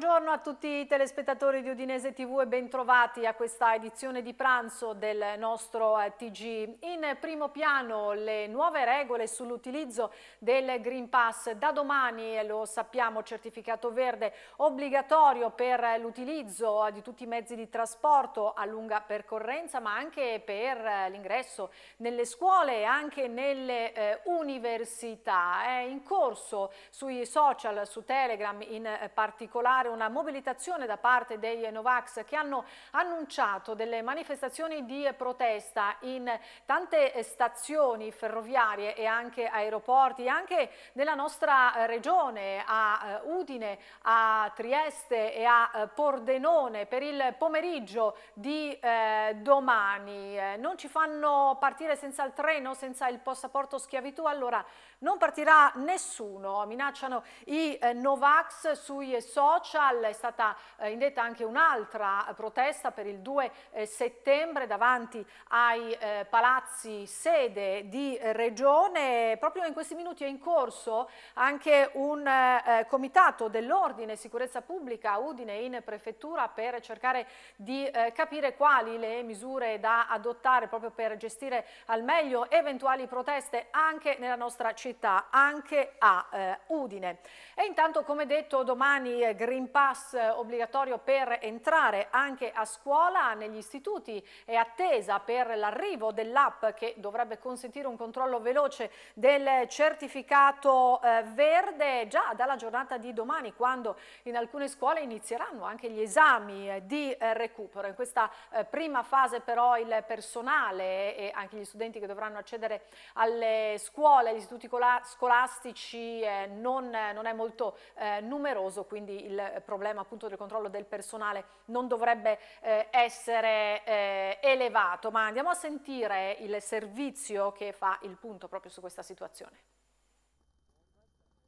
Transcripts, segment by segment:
Buongiorno a tutti i telespettatori di Udinese TV e bentrovati a questa edizione di pranzo del nostro eh, TG. In primo piano le nuove regole sull'utilizzo del Green Pass. Da domani, lo sappiamo, certificato verde obbligatorio per l'utilizzo eh, di tutti i mezzi di trasporto a lunga percorrenza ma anche per eh, l'ingresso nelle scuole e anche nelle eh, università. È in corso sui social, su Telegram in particolare una mobilitazione da parte dei Novax che hanno annunciato delle manifestazioni di protesta in tante stazioni ferroviarie e anche aeroporti, anche nella nostra regione a eh, Udine, a Trieste e a eh, Pordenone per il pomeriggio di eh, domani. Eh, non ci fanno partire senza il treno, senza il passaporto schiavitù, allora non partirà nessuno, minacciano i eh, Novax sui social, è stata eh, indetta anche un'altra protesta per il 2 eh, settembre davanti ai eh, palazzi sede di Regione, proprio in questi minuti è in corso anche un eh, comitato dell'ordine e sicurezza pubblica Udine in prefettura per cercare di capire quali le misure da adottare proprio per gestire al meglio eventuali proteste anche nella nostra città velocità anche a eh, Udine. E intanto come detto domani eh, Green Pass eh, obbligatorio per entrare anche a scuola, negli istituti è attesa per l'arrivo dell'app che dovrebbe consentire un controllo veloce del certificato eh, verde già dalla giornata di domani quando in alcune scuole inizieranno anche gli esami eh, di recupero. In questa prima fase però il personale e anche gli studenti che dovranno accedere alle scuole, agli istituti collettivi scolastici eh, non, non, è molto eh, numeroso, quindi il problema appunto del controllo del personale non dovrebbe eh, essere eh, elevato, ma andiamo a sentire il servizio che fa il punto proprio su questa situazione.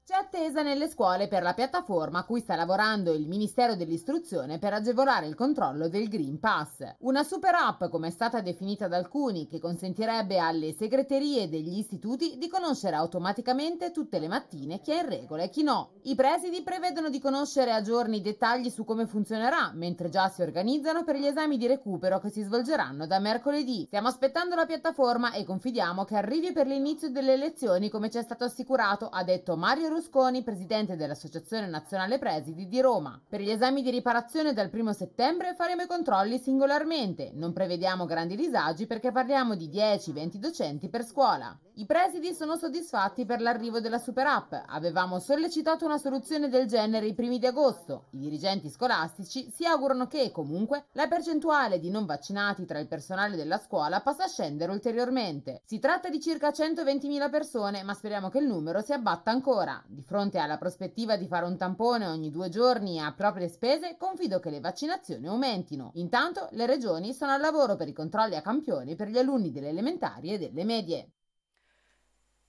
C'è attesa nelle scuole per la piattaforma a cui sta lavorando il Ministero dell'Istruzione per agevolare il controllo del Green Pass. Una super app, come è stata definita da alcuni, che consentirebbe alle segreterie degli istituti di conoscere automaticamente tutte le mattine chi è in regola e chi no. I presidi prevedono di conoscere a giorni i dettagli su come funzionerà, mentre già si organizzano per gli esami di recupero che si svolgeranno da mercoledì. Stiamo aspettando la piattaforma e confidiamo che arrivi per l'inizio delle lezioni come ci è stato assicurato, ha detto Mario Rossi. Berlusconi, presidente dell'Associazione Nazionale Presidi di Roma. Per gli esami di riparazione dal 1 settembre faremo i controlli singolarmente. Non prevediamo grandi disagi perché parliamo di 10-20 docenti per scuola. I presidi sono soddisfatti per l'arrivo della Super App. Avevamo sollecitato una soluzione del genere i primi di agosto. I dirigenti scolastici si augurano che, comunque, la percentuale di non vaccinati tra il personale della scuola possa scendere ulteriormente. Si tratta di circa 120.000 persone, ma speriamo che il numero si abbatta ancora. Di fronte alla prospettiva di fare un tampone ogni due giorni a proprie spese, confido che le vaccinazioni aumentino. Intanto, le regioni sono al lavoro per i controlli a campione per gli alunni delle elementari e delle medie.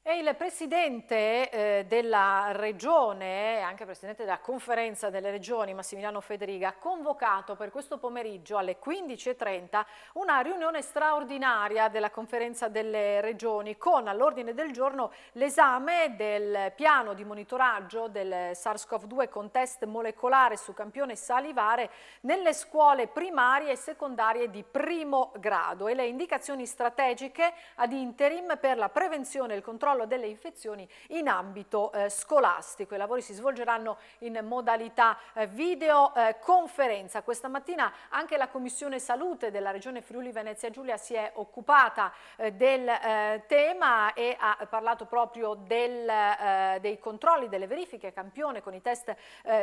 E il presidente eh, della regione, anche presidente della conferenza delle regioni, Massimiliano Federiga, ha convocato per questo pomeriggio alle 15.30 una riunione straordinaria della conferenza delle regioni con all'ordine del giorno l'esame del piano di monitoraggio del SARS-CoV-2 con test molecolare su campione salivare nelle scuole primarie e secondarie di primo grado e le indicazioni strategiche ad interim per la prevenzione e il controllo controllo delle infezioni in ambito eh, scolastico. I lavori si svolgeranno in modalità eh, videoconferenza. Eh, Questa mattina anche la Commissione Salute della Regione Friuli Venezia Giulia si è occupata eh, del eh, tema e ha parlato proprio del, eh, dei controlli, delle verifiche campione con i test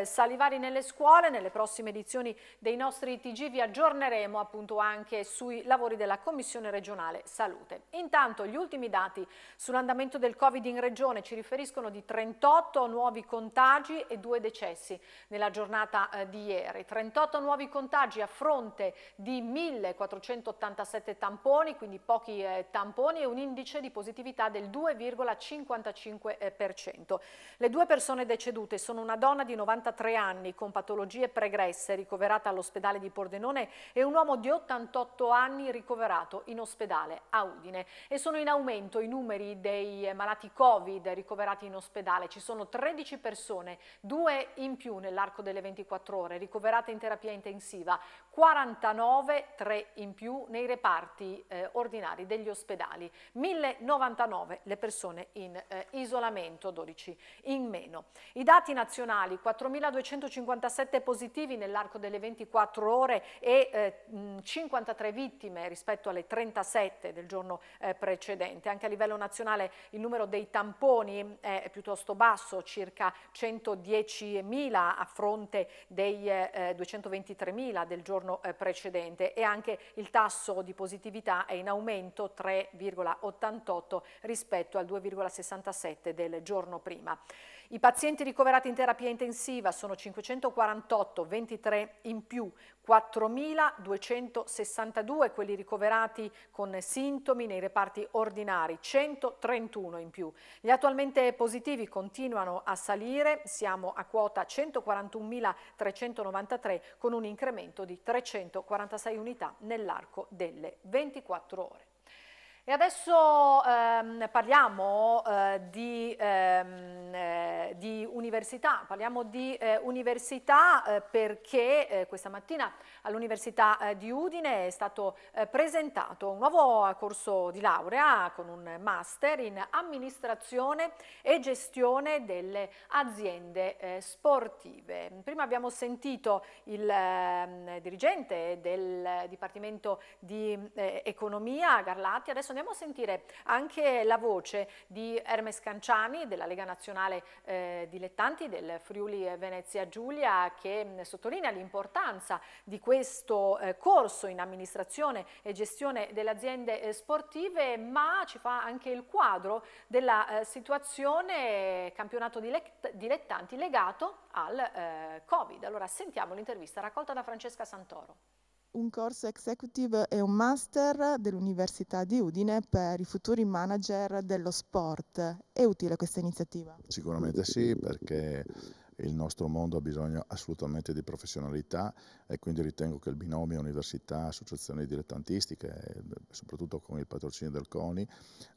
salivari nelle scuole. Nelle prossime edizioni dei nostri TG vi aggiorneremo appunto anche sui lavori della Commissione regionale Salute. Intanto gli ultimi dati sull'andamento del Covid in regione ci riferiscono di 38 nuovi contagi e due decessi nella giornata eh, di ieri. 38 nuovi contagi a fronte di 1487 tamponi, quindi pochi eh, tamponi e un indice di positività del 2,55%. Eh, Le due persone decedute sono una donna di 93 anni con patologie pregresse ricoverata all'ospedale di Pordenone e un uomo di 88 anni ricoverato in ospedale a Udine e sono in aumento i numeri dei eh, malati Covid ricoverati in ospedale. Ci sono 13 persone, due in più nell'arco delle 24 ore, ricoverate in terapia intensiva, 49,3 in più nei reparti eh, ordinari degli ospedali, 1099 le persone in eh, isolamento, 12 in meno. I dati nazionali, 4257 positivi nell'arco delle 24 ore e eh, 53 vittime rispetto alle 37 del giorno eh, precedente. Anche a livello nazionale il numero dei tamponi eh, è piuttosto basso, circa 110.000 a fronte dei 223.000 eh, del giorno giorno eh, precedente e anche il tasso di positività è in aumento 3,88 rispetto al 2,67 del giorno prima. I pazienti ricoverati in terapia intensiva sono 548, 23 in più, 4.262 quelli ricoverati con sintomi nei reparti ordinari, 131 in più. Gli attualmente positivi continuano a salire, siamo a quota 141.393 con un incremento di 346 unità nell'arco delle 24 ore. E adesso ehm, parliamo eh, di, ehm, eh, di, università, parliamo di eh, università eh, perché eh, questa mattina all'Università eh, di Udine è stato presentato un nuovo corso di laurea con un master in amministrazione e gestione delle aziende sportive. Prima abbiamo sentito il ehm, dirigente del Dipartimento di Economia, Garlatti, adesso Adesso andiamo a sentire anche la voce di Hermes Canciani della Lega Nazionale eh, Dilettanti del Friuli Venezia Giulia che mh, mm, sottolinea l'importanza di questo eh, corso in amministrazione e gestione delle aziende eh, sportive ma ci fa anche il quadro della eh, situazione eh, campionato dilettanti legato al eh, Covid. Allora sentiamo l'intervista raccolta da Francesca Santoro un corso executive e un master dell'Università di Udine per i futuri manager dello sport. È utile questa iniziativa? Sicuramente sì, perché il nostro mondo ha bisogno assolutamente di professionalità e quindi ritengo che il binomio università, associazioni dilettantistiche, soprattutto con il patrocinio del CONI,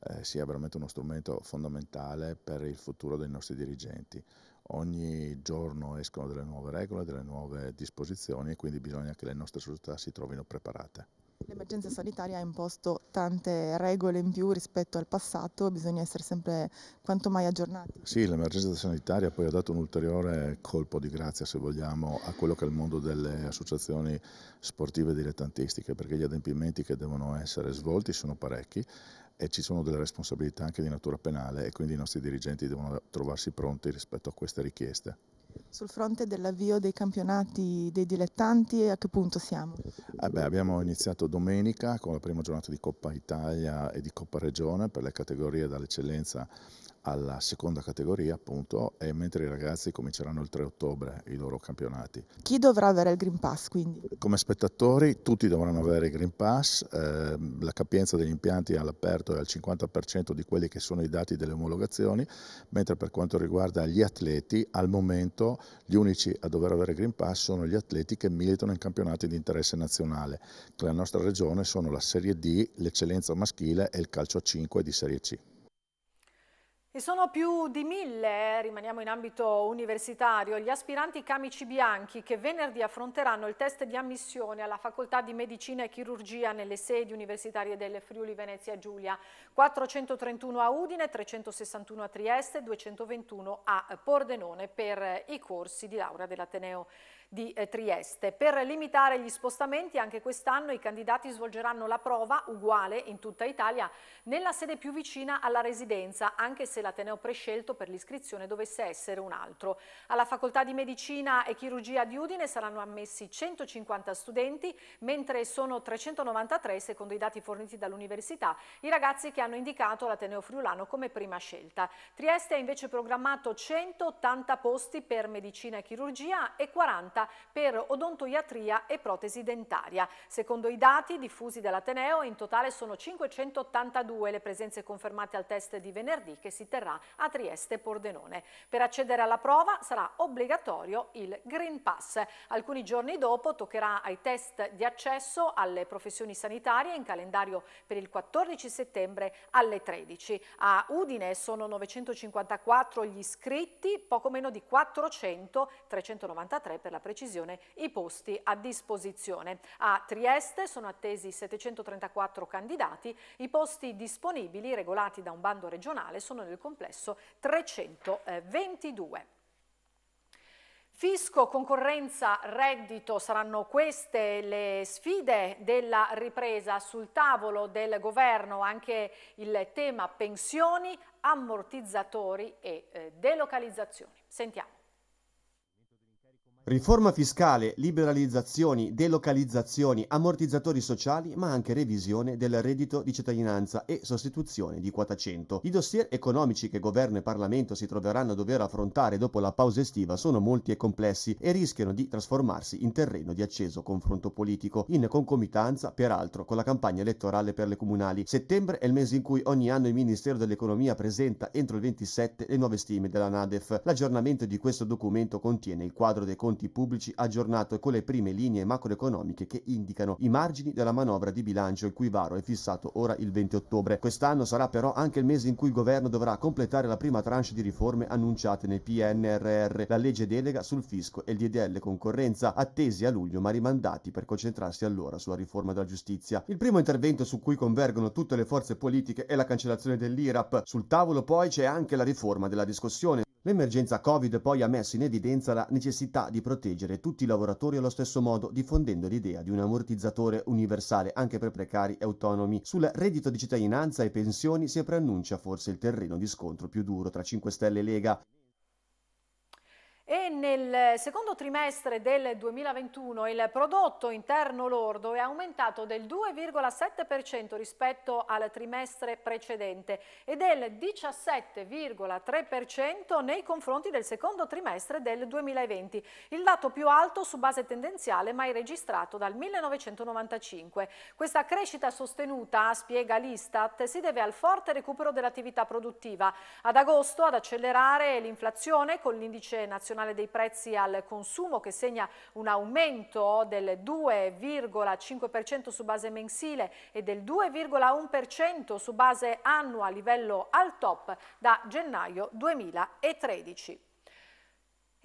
eh, sia veramente uno strumento fondamentale per il futuro dei nostri dirigenti ogni giorno escono delle nuove regole, delle nuove disposizioni e quindi bisogna che le nostre società si trovino preparate. L'emergenza sanitaria ha imposto tante regole in più rispetto al passato, bisogna essere sempre quanto mai aggiornati. Sì, l'emergenza sanitaria poi ha dato un ulteriore colpo di grazia, se vogliamo, a quello che è il mondo delle associazioni sportive dilettantistiche, perché gli adempimenti che devono essere svolti sono parecchi e ci sono delle responsabilità anche di natura penale e quindi i nostri dirigenti devono trovarsi pronti rispetto a queste richieste. Sul fronte dell'avvio dei campionati dei dilettanti a che punto siamo? Eh beh, abbiamo iniziato domenica con la prima giornata di Coppa Italia e di Coppa Regione per le categorie dall'eccellenza alla seconda categoria, appunto, e mentre i ragazzi cominceranno il 3 ottobre i loro campionati. Chi dovrà avere il Green Pass quindi? Come spettatori tutti dovranno avere il Green Pass, eh, la capienza degli impianti all'aperto è al 50% di quelli che sono i dati delle omologazioni, mentre per quanto riguarda gli atleti, al momento gli unici a dover avere il Green Pass sono gli atleti che militano in campionati di interesse nazionale, che nella nostra regione sono la Serie D, l'eccellenza maschile e il calcio a 5 di Serie C. E sono più di mille, eh, rimaniamo in ambito universitario, gli aspiranti camici bianchi che venerdì affronteranno il test di ammissione alla Facoltà di Medicina e Chirurgia nelle sedi universitarie del Friuli Venezia Giulia. 431 a Udine, 361 a Trieste, 221 a Pordenone per i corsi di laurea dell'Ateneo di eh, Trieste. Per limitare gli spostamenti anche quest'anno i candidati svolgeranno la prova, uguale in tutta Italia, nella sede più vicina alla residenza, anche se l'ateneo prescelto per l'iscrizione dovesse essere un altro. Alla Facoltà di Medicina e Chirurgia di Udine saranno ammessi 150 studenti, mentre sono 393, secondo i dati forniti dall'università, i ragazzi che hanno indicato l'ateneo friulano come prima scelta. Trieste ha invece programmato 180 posti per medicina e chirurgia e 40 specializzata per odontoiatria e protesi dentaria. Secondo i dati diffusi dall'Ateneo, in totale sono 582 le presenze confermate al test di venerdì che si terrà a Trieste Pordenone. Per accedere alla prova sarà obbligatorio il Green Pass. Alcuni giorni dopo toccherà ai test di accesso alle professioni sanitarie in calendario per il 14 settembre alle 13. A Udine sono 954 gli iscritti, poco meno di 400, 393 per la presenza precisione i posti a disposizione. A Trieste sono attesi 734 candidati, i posti disponibili regolati da un bando regionale sono nel complesso 322. Fisco, concorrenza, reddito saranno queste le sfide della ripresa sul tavolo del governo, anche il tema pensioni, ammortizzatori e eh, delocalizzazioni. Sentiamo. Riforma fiscale, liberalizzazioni, delocalizzazioni, ammortizzatori sociali, ma anche revisione del reddito di cittadinanza e sostituzione di quota 100. I dossier economici che governo e Parlamento si troveranno a dover affrontare dopo la pausa estiva sono molti e complessi e rischiano di trasformarsi in terreno di acceso confronto politico, in concomitanza peraltro con la campagna elettorale per le comunali. Settembre è il mese in cui ogni anno il Ministero dell'Economia presenta entro il 27 le nuove stime della Nadef. L'aggiornamento di questo documento contiene il quadro dei conti conti pubblici aggiornato con le prime linee macroeconomiche che indicano i margini della manovra di bilancio il cui varo è fissato ora il 20 ottobre. Quest'anno sarà però anche il mese in cui il governo dovrà completare la prima tranche di riforme annunciate nel PNRR, la legge delega sul fisco e il DDL concorrenza, attesi a luglio ma rimandati per concentrarsi allora sulla riforma della giustizia. Il primo intervento su cui convergono tutte le forze politiche è la cancellazione dell'IRAP. Sul tavolo poi c'è anche la riforma della discussione L'emergenza Covid poi ha messo in evidenza la necessità di proteggere tutti i lavoratori allo stesso modo, diffondendo l'idea di un ammortizzatore universale anche per precari e autonomi. Sul reddito di cittadinanza e pensioni si preannuncia forse il terreno di scontro più duro tra 5 Stelle e Lega e nel secondo trimestre del 2021 il prodotto interno lordo è aumentato del 2,7% rispetto al trimestre precedente e del 17,3% nei confronti del secondo trimestre del 2020, il dato più alto su base tendenziale mai registrato dal 1995. Questa crescita sostenuta, spiega l'Istat, si deve al forte recupero dell'attività produttiva. Ad agosto ad accelerare l'inflazione con l'indice nazionale nazionale dei prezzi al consumo che segna un aumento del 2,5% su base mensile e del 2,1% su base annua a livello al top da gennaio 2013.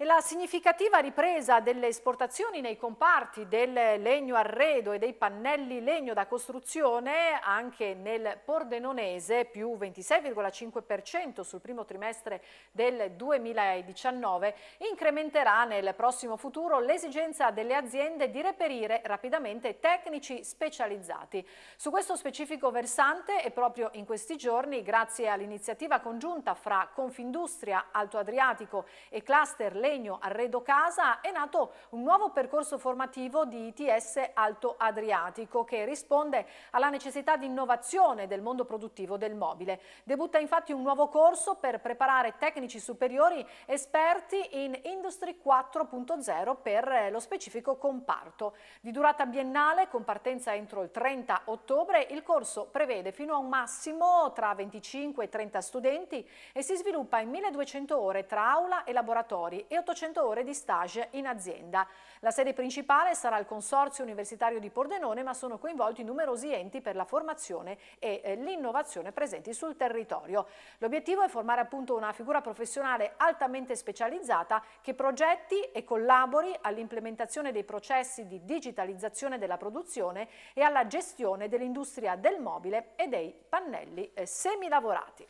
E la significativa ripresa delle esportazioni nei comparti del legno arredo e dei pannelli legno da costruzione anche nel Pordenonese più 26,5% sul primo trimestre del 2019 incrementerà nel prossimo futuro l'esigenza delle aziende di reperire rapidamente tecnici specializzati. Su questo specifico versante e proprio in questi giorni grazie all'iniziativa congiunta fra Confindustria, Alto Adriatico e Cluster Legno Regno Arredo Casa è nato un nuovo percorso formativo di ITS Alto Adriatico che risponde alla necessità di innovazione del mondo produttivo del mobile. Debutta infatti un nuovo corso per preparare tecnici superiori esperti in Industry 4.0 per eh, lo specifico comparto. Di durata biennale, con partenza entro il 30 ottobre, il corso prevede fino a un massimo tra 25 e 30 studenti e si sviluppa in 1200 ore tra aula e laboratori e 800 ore di stage in azienda. La sede principale sarà il Consorzio Universitario di Pordenone, ma sono coinvolti numerosi enti per la formazione e eh, l'innovazione presenti sul territorio. L'obiettivo è formare appunto una figura professionale altamente specializzata che progetti e collabori all'implementazione dei processi di digitalizzazione della produzione e alla gestione dell'industria del mobile e dei pannelli eh, semilavorati.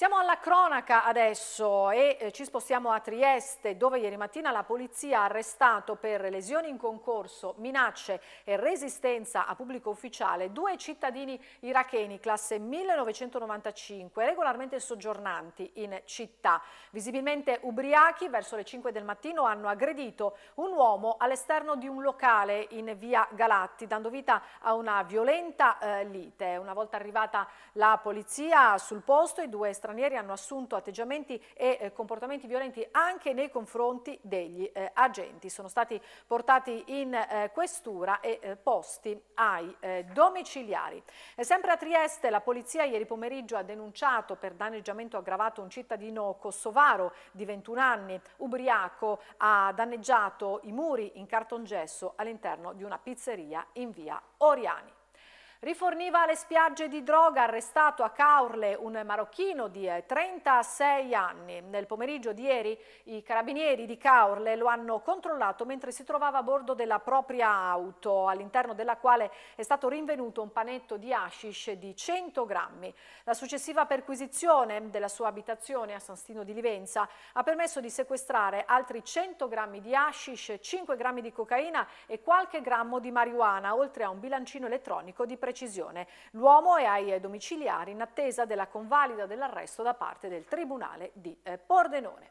Siamo alla cronaca adesso e eh, ci spostiamo a Trieste dove ieri mattina la polizia ha arrestato per lesioni in concorso, minacce e resistenza a pubblico ufficiale due cittadini iracheni classe 1995 regolarmente soggiornanti in città. Visibilmente ubriachi verso le 5 del mattino hanno aggredito un uomo all'esterno di un locale in via Galatti dando vita a una violenta eh, lite. Una volta arrivata la polizia sul posto i due stranieri stranieri hanno assunto atteggiamenti e eh, comportamenti violenti anche nei confronti degli eh, agenti. Sono stati portati in eh, questura e eh, posti ai eh, domiciliari. E eh, sempre a Trieste la polizia ieri pomeriggio ha denunciato per danneggiamento aggravato un cittadino kosovaro di 21 anni, ubriaco, ha danneggiato i muri in cartongesso all'interno di una pizzeria in via Oriani. Riforniva le spiagge di droga, arrestato a Caorle un marocchino di 36 eh, anni. Nel pomeriggio di ieri i carabinieri di Caorle lo hanno controllato mentre si trovava a bordo della propria auto, all'interno della quale è stato rinvenuto un panetto di hashish di 100 grammi. La successiva perquisizione della sua abitazione a San Stino di Livenza ha permesso di sequestrare altri 100 grammi di hashish, 5 grammi di cocaina e qualche grammo di marijuana, oltre a un bilancino elettronico di presenza precisione. L'uomo è ai domiciliari in attesa della convalida dell'arresto da parte del Tribunale di eh, Pordenone.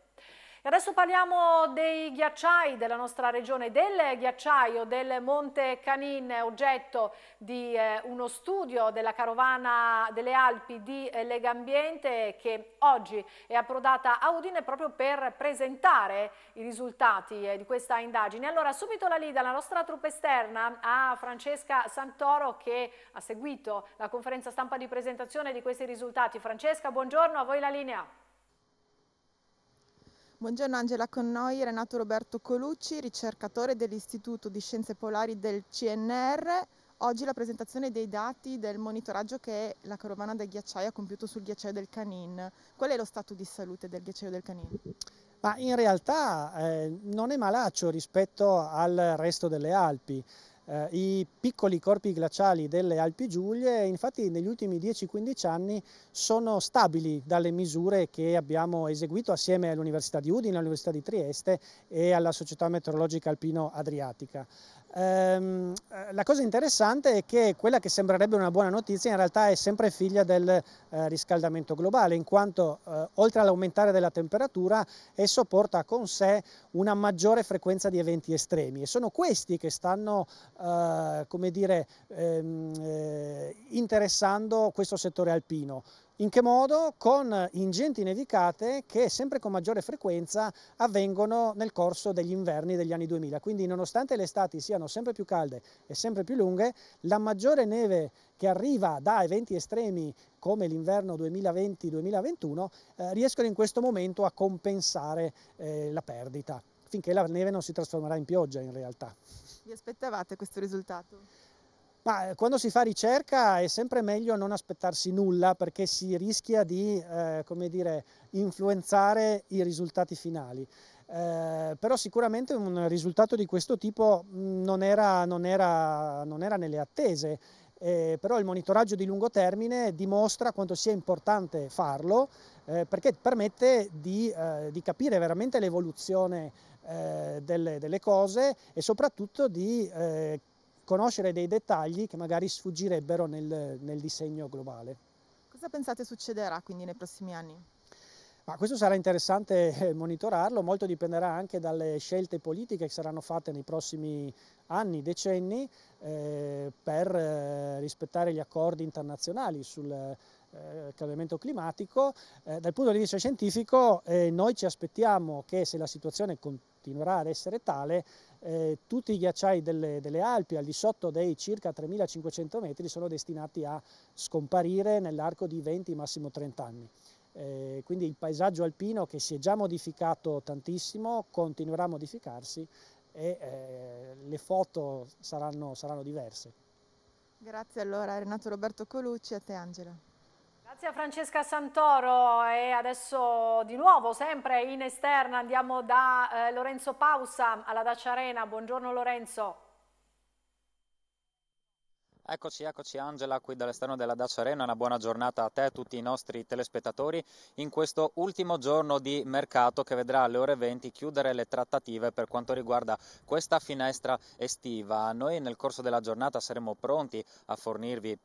E adesso parliamo dei ghiacciai della nostra regione, del ghiacciaio del Monte Canin, oggetto di eh, uno studio della Carovana delle Alpi di eh, Legambiente che oggi è approdata a Udine proprio per presentare i risultati eh, di questa indagine. Allora subito la lì dalla nostra truppa esterna a Francesca Santoro che ha seguito la conferenza stampa di presentazione di questi risultati. Francesca, buongiorno, a voi la linea. Buongiorno Angela con noi, Renato Roberto Colucci, ricercatore dell'Istituto di Scienze Polari del CNR. Oggi la presentazione dei dati del monitoraggio che la carovana del ghiacciaio ha compiuto sul ghiacciaio del Canin. Qual è lo stato di salute del ghiacciaio del Canin? Ma in realtà eh, non è malaccio rispetto al resto delle Alpi eh, i piccoli corpi glaciali delle Alpi Giulie infatti negli ultimi 10-15 anni sono stabili dalle misure che abbiamo eseguito assieme all'Università di Udine, all'Università di Trieste e alla Società Meteorologica Alpino Adriatica. Ehm, eh, la cosa interessante è che quella che sembrerebbe una buona notizia in realtà è sempre figlia del eh, riscaldamento globale, in quanto eh, oltre all'aumentare della temperatura esso porta con sé una maggiore frequenza di eventi estremi e sono questi che stanno eh, come dire, ehm, eh, interessando questo settore alpino. In che modo? Con ingenti nevicate che sempre con maggiore frequenza avvengono nel corso degli inverni degli anni 2000. Quindi nonostante le estati siano sempre più calde e sempre più lunghe, la maggiore neve che arriva da eventi estremi come l'inverno 2020-2021 eh, riescono in questo momento a compensare eh, la perdita, finché la neve non si trasformerà in pioggia in realtà. Vi aspettavate questo risultato? Ma eh, quando si fa ricerca è sempre meglio non aspettarsi nulla perché si rischia di eh, dire, influenzare i risultati finali. Eh, però sicuramente un risultato di questo tipo mm, non era, non era, non era nelle attese, eh, però il monitoraggio di lungo termine dimostra quanto sia importante farlo eh, perché permette di, eh, di capire veramente l'evoluzione eh, delle, delle, cose e soprattutto di conoscere dei dettagli che magari sfuggirebbero nel, nel disegno globale. Cosa pensate succederà quindi nei prossimi anni? Ma questo sarà interessante eh, monitorarlo, molto dipenderà anche dalle scelte politiche che saranno fatte nei prossimi anni, decenni, eh, per eh, rispettare gli accordi internazionali sul eh, cambiamento climatico. Eh, dal punto di vista scientifico eh, noi ci aspettiamo che se la situazione continuerà ad essere tale, eh, tutti i ghiacciai delle, delle, Alpi al di sotto dei circa 3500 metri sono destinati a scomparire nell'arco di 20, massimo 30 anni. Eh, quindi il paesaggio alpino che si è già modificato tantissimo continuerà a modificarsi e eh, le foto saranno, saranno diverse. Grazie allora Renato Roberto Colucci, a te Angela. Grazie a Francesca Santoro e adesso di nuovo sempre in esterna andiamo da eh, Lorenzo Pausa alla Dacia Arena. Buongiorno Lorenzo. Eccoci, eccoci Angela qui dall'esterno della Dacia Arena, una buona giornata a te e a tutti i nostri telespettatori in questo ultimo giorno di mercato che vedrà alle ore 20 chiudere le trattative per quanto riguarda questa finestra estiva. Noi nel corso della giornata saremo pronti a fornirvi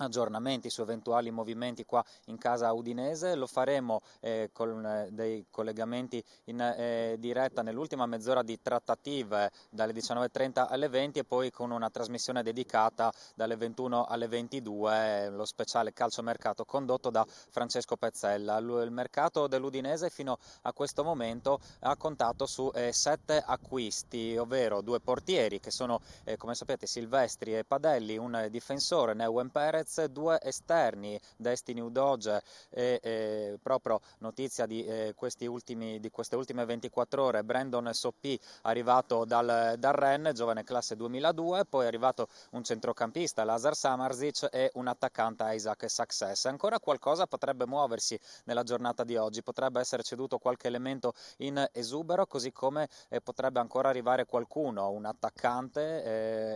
aggiornamenti su eventuali movimenti qua in casa udinese, lo faremo eh, con eh, dei collegamenti in eh, diretta nell'ultima mezz'ora di trattative dalle 19.30 alle 20 e poi con una trasmissione dedicata dalle 21 alle 22, eh, lo speciale calciomercato condotto da Francesco Pezzella. Il mercato dell'Udinese fino a questo momento ha contato su eh, sette acquisti, ovvero due portieri che sono eh, come sapete Silvestri e Padelli, un difensore Neuen Perez, Diaz, due esterni, Destiny Udoge e, e proprio notizia di, eh, ultimi, di, queste ultime 24 ore, Brandon Soppi arrivato dal, dal Ren, giovane classe 2002, poi è arrivato un centrocampista, Lazar Samarzic e un attaccante Isaac Success. Ancora qualcosa potrebbe muoversi nella giornata di oggi, potrebbe essere ceduto qualche elemento in esubero, così come eh, potrebbe ancora arrivare qualcuno, un attaccante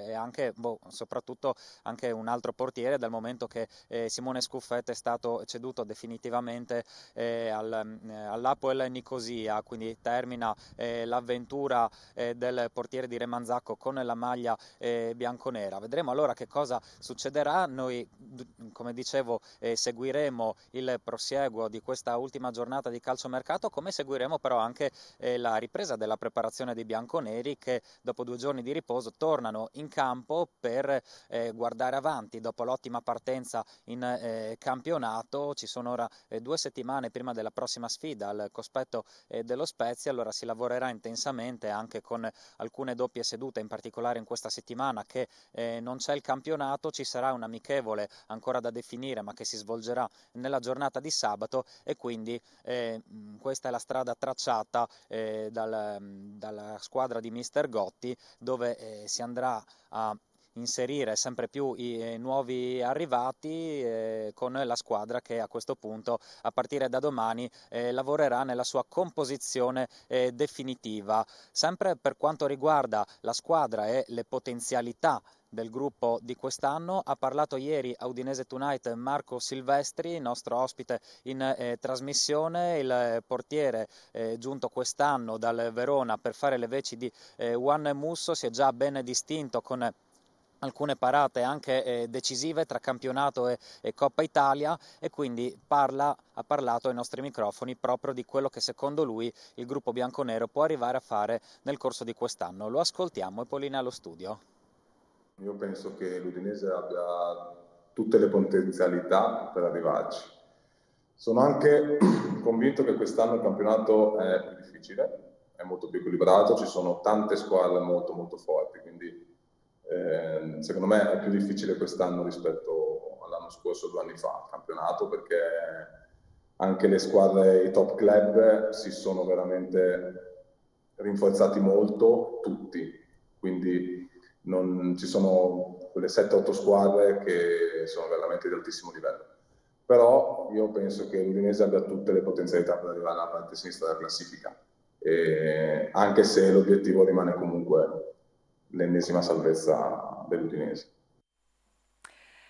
eh, e anche, boh, soprattutto anche un altro portiere dal momento che eh, Simone Scuffetta è stato ceduto definitivamente eh, al, eh, all'Apoel Nicosia, quindi termina eh, l'avventura eh, del portiere di Remanzacco con la maglia bianconera. Vedremo allora che cosa succederà, noi come dicevo seguiremo il prosieguo di questa ultima giornata di calciomercato, come seguiremo però anche la ripresa della preparazione dei bianconeri che dopo due giorni di riposo tornano in campo per eh, guardare avanti dopo l'ottima partenza in eh, campionato, ci sono ora eh, due settimane prima della prossima sfida al cospetto eh, dello Spezia, allora si lavorerà intensamente anche con alcune doppie sedute, in particolare in questa settimana che eh, non c'è il campionato, ci sarà un amichevole ancora da definire ma che si svolgerà nella giornata di sabato e quindi eh, questa è la strada tracciata eh, dal, dalla squadra di Mister Gotti dove si andrà a inserire sempre più i eh, nuovi arrivati eh, con la squadra che a questo punto a partire da domani eh, lavorerà nella sua composizione definitiva. Sempre per quanto riguarda la squadra e le potenzialità del gruppo di quest'anno. Ha parlato ieri a Udinese Tonight Marco Silvestri, nostro ospite in eh, trasmissione, il portiere eh, giunto quest'anno dal Verona per fare le veci di eh, Juan Musso, si è già ben distinto con alcune parate anche eh, decisive tra campionato e, e, Coppa Italia e quindi parla, ha parlato ai nostri microfoni proprio di quello che secondo lui il gruppo bianconero può arrivare a fare nel corso di quest'anno. Lo ascoltiamo e Polina allo studio. Io penso che l'Udinese abbia tutte le potenzialità per arrivarci. Sono anche convinto che quest'anno il campionato è più difficile, è molto più equilibrato, ci sono tante squadre molto molto forti, quindi eh, secondo me è più difficile quest'anno rispetto all'anno scorso, due anni fa, al campionato, perché anche le squadre, i top club si sono veramente rinforzati molto, tutti. Quindi non, ci sono quelle 7-8 squadre che sono veramente di altissimo livello. Però io penso che l'Udinese abbia tutte le potenzialità per arrivare alla parte sinistra della classifica, e anche se l'obiettivo rimane comunque l'ennesima salvezza dell'Udinese.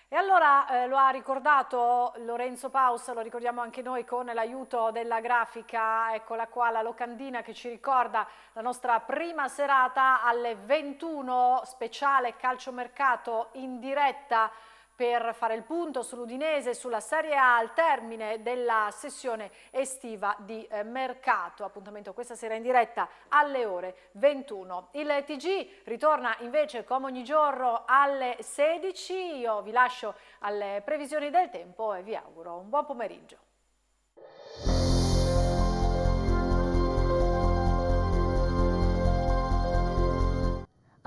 E allora eh, lo ha ricordato Lorenzo Paus, lo ricordiamo anche noi con l'aiuto della grafica, eccola qua la locandina che ci ricorda la nostra prima serata alle 21 speciale calciomercato in diretta per fare il punto sull'Udinese e sulla Serie A al termine della sessione estiva di eh, mercato. Appuntamento questa sera in diretta alle ore 21. Il TG ritorna invece come ogni giorno alle 16. Io vi lascio alle previsioni del tempo e vi auguro un buon pomeriggio.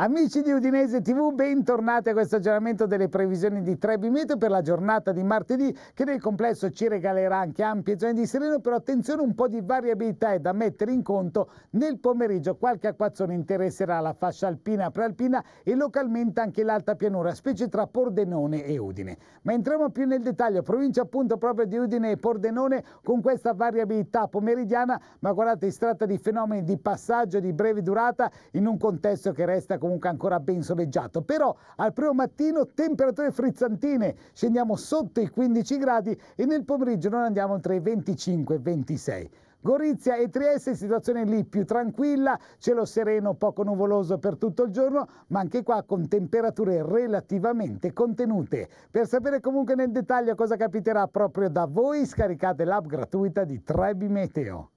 Amici di Udinese TV, bentornati a questo aggiornamento delle previsioni di Trebi Meteo per la giornata di martedì che nel complesso ci regalerà anche ampie zone di sereno, però attenzione un po' di variabilità è da mettere in conto nel pomeriggio qualche acquazzone interesserà la fascia alpina prealpina e localmente anche l'alta pianura, specie tra Pordenone e Udine. Ma entriamo più nel dettaglio, provincia appunto proprio di Udine e Pordenone con questa variabilità pomeridiana, ma guardate si tratta di fenomeni di passaggio di breve durata in un contesto che resta comunque comunque ancora ben soleggiato, però al primo mattino temperature frizzantine, scendiamo sotto i 15 gradi e nel pomeriggio non andiamo oltre i 25 e 26. Gorizia e Trieste, situazione lì più tranquilla, cielo sereno, poco nuvoloso per tutto il giorno, ma anche qua con temperature relativamente contenute. Per sapere comunque nel dettaglio cosa capiterà proprio da voi, scaricate l'app gratuita di Trebi Meteo.